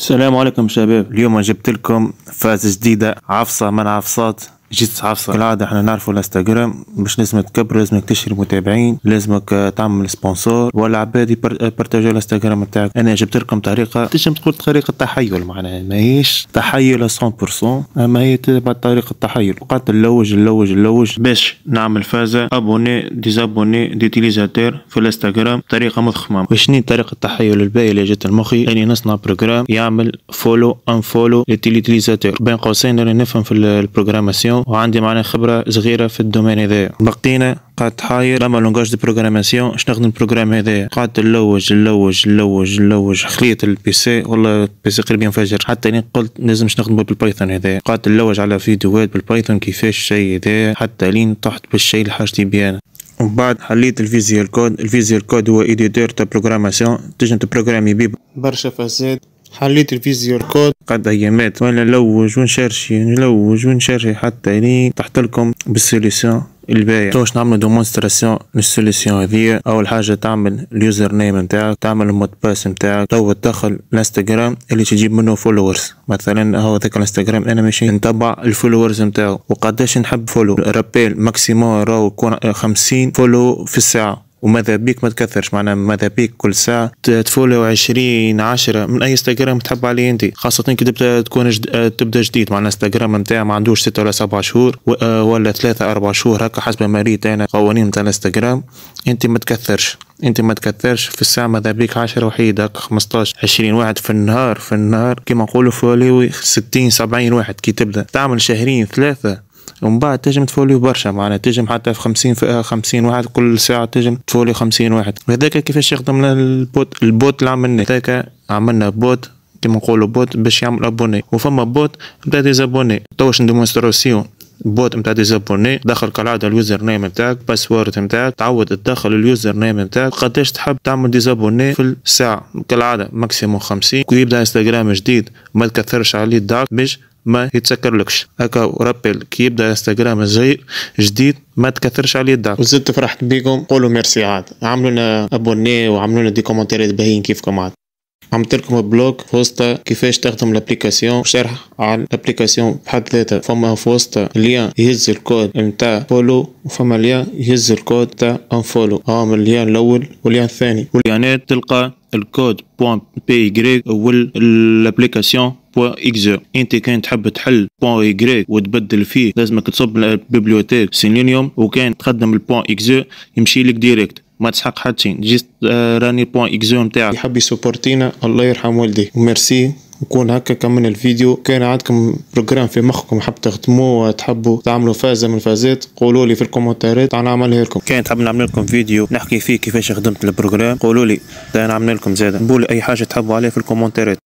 السلام عليكم شباب اليوم جبت لكم فاز جديدة عفصة من عفصات جيت صحافة كالعادة احنا نعرفوا الانستغرام باش لازمك تكبر لازمك تشري متابعين لازمك آه، تعمل سبونسور ولا عباد يبارتاجيو آه، الانستغرام نتاعك انا جبت لكم طريقة تنجم تقول طريقة تحيل معناها ماهيش تحيل 100% اما آه، هي تبع طريقة تحيل وقعدت نلوج نلوج نلوج باش نعمل فازة ابوني ديزابوني ديتيليزاتور في الانستغرام طريقة مضخمة وشني طريقة التحيل الباهية اللي جات المخي اني نصنع بروجرام يعمل فولو ان فولو للتيليزاتور بين قوسين نفهم في البروجراماسيون وعندي معناها خبره صغيره في الدومين هذا بقينا قعدت حاير لما لونجاج دو بروغراماسيون اش نخدم البروغرام هذا قعدت نلوج نلوج نلوج نلوج خليت البيسي والله البيسي قريب ينفجر حتى اني قلت لازم نخدم بالبايثون هذا قعدت نلوج على فيديوهات بالبايثون كيفاش الشيء هذا حتى لين طحت بالشيء اللي حاجتي بيه ومن بعد حليت الفيزيوال كود الفيزيوال كود هو ايديتور تاع بروغراماسيون تجي تبروغرامي بيه برشا فساد حليت الفيزيور كود قعد ايامات وانا نلوج ونشرشي نلوج ونشرشي حتى اني تحت لكم بالسوليسيون البايع توش نعمل ديمونستراسيون للسوليسيون هذيا اول حاجه تعمل اليوزر نيم نتاعك تعمل المود باس نتاعك تو تدخل الانستغرام اللي تجيب منه فولورز مثلا هو ذاك الانستغرام انا ماشي نتبع الفولورز نتاعو وقداش نحب فولو رابيل ماكسيمو راهو يكون 50 فولو في الساعه وماذا بيك ما تكثرش معناها ماذا بيك كل ساعه تفولو وعشرين عشرة من اي انستغرام تحب عليه انت خاصه كي تبدا تكون جد... تبدا جديد معناها انستغرام نتاع ما عندوش ستة ولا سبعة شهور آه، ولا ثلاثة أربعة شهور هكا حسب ما ريت انا قوانين نتاع الانستغرام انت ما تكثرش انت ما تكثرش في الساعه ماذا بيك 10 وحيد هكا 15 20 واحد في النهار في النهار كيما نقولوا فوليوي 60 70 واحد كي تبدا تعمل شهرين ثلاثه ومن بعد تجم تفولي برشا معناها تجم حتى في 50 في 50 آه، واحد كل ساعه تجم تفولي 50 واحد وهذاك كيفاش يخدم البوت البوت اللي عملناه هذاك عملنا بوت كيما نقولوا بوت باش يعمل ابوني وفما بوت نتاع ديزابوني توش ديمونستراسيون بوت نتاع ديزابوني دخل كالعاده اليوزر نيم نتاعك باسورد نتاعك تعود تدخل اليوزر نيم نتاعك قداش تحب تعمل ديزابوني في الساعه كالعاده ماكسيموم 50 كي يبدا انستغرام جديد ما تكثرش عليه الدار باش ما يتسكرلكش هكا وربي كي يبدا انستغرام الجاي جديد ما تكثرش عليه الدعم وزدت فرحت بيكم قولوا ميرسي عاد عملونا ابوني وعملونا دي كومنتات باهيين كيفكم عاد عملت لكم بلوك في وسط كيفاش تخدم الابليكاسيون شرح على الابليكاسيون بحد ذاتها فما في وسط ليان يهز الكود نتاع فولو وفما ليان يهز الكود تاع انفولو هاهم الليان الاول والليان الثاني والليانات تلقى الكود بوان بي يغريك والابليكاسيون بوان اكزو انت كان تحب تحل بوان يغريك وتبدل فيه لازمك تصب البيبليوتيك سيلينيوم وكان تخدم البوان اكزو يمشي لك ديريكت ما تسحق حد شيء جيست آه، راني بوان اكزوم تاعك يحب يسوبورتينا الله يرحم والدي وميرسي نكون هكا كمل الفيديو كان عندكم بروجرام في مخكم حاب تخدموه تحبوا تعملوا فازه من الفازات قولوا لي في الكومنتات انا نعملها لكم كان تحب نعمل لكم فيديو نحكي فيه كيفاش خدمت البروجرام قولوا لي نعمل لكم زاده قولوا اي حاجه تحبوا عليها في الكومنتات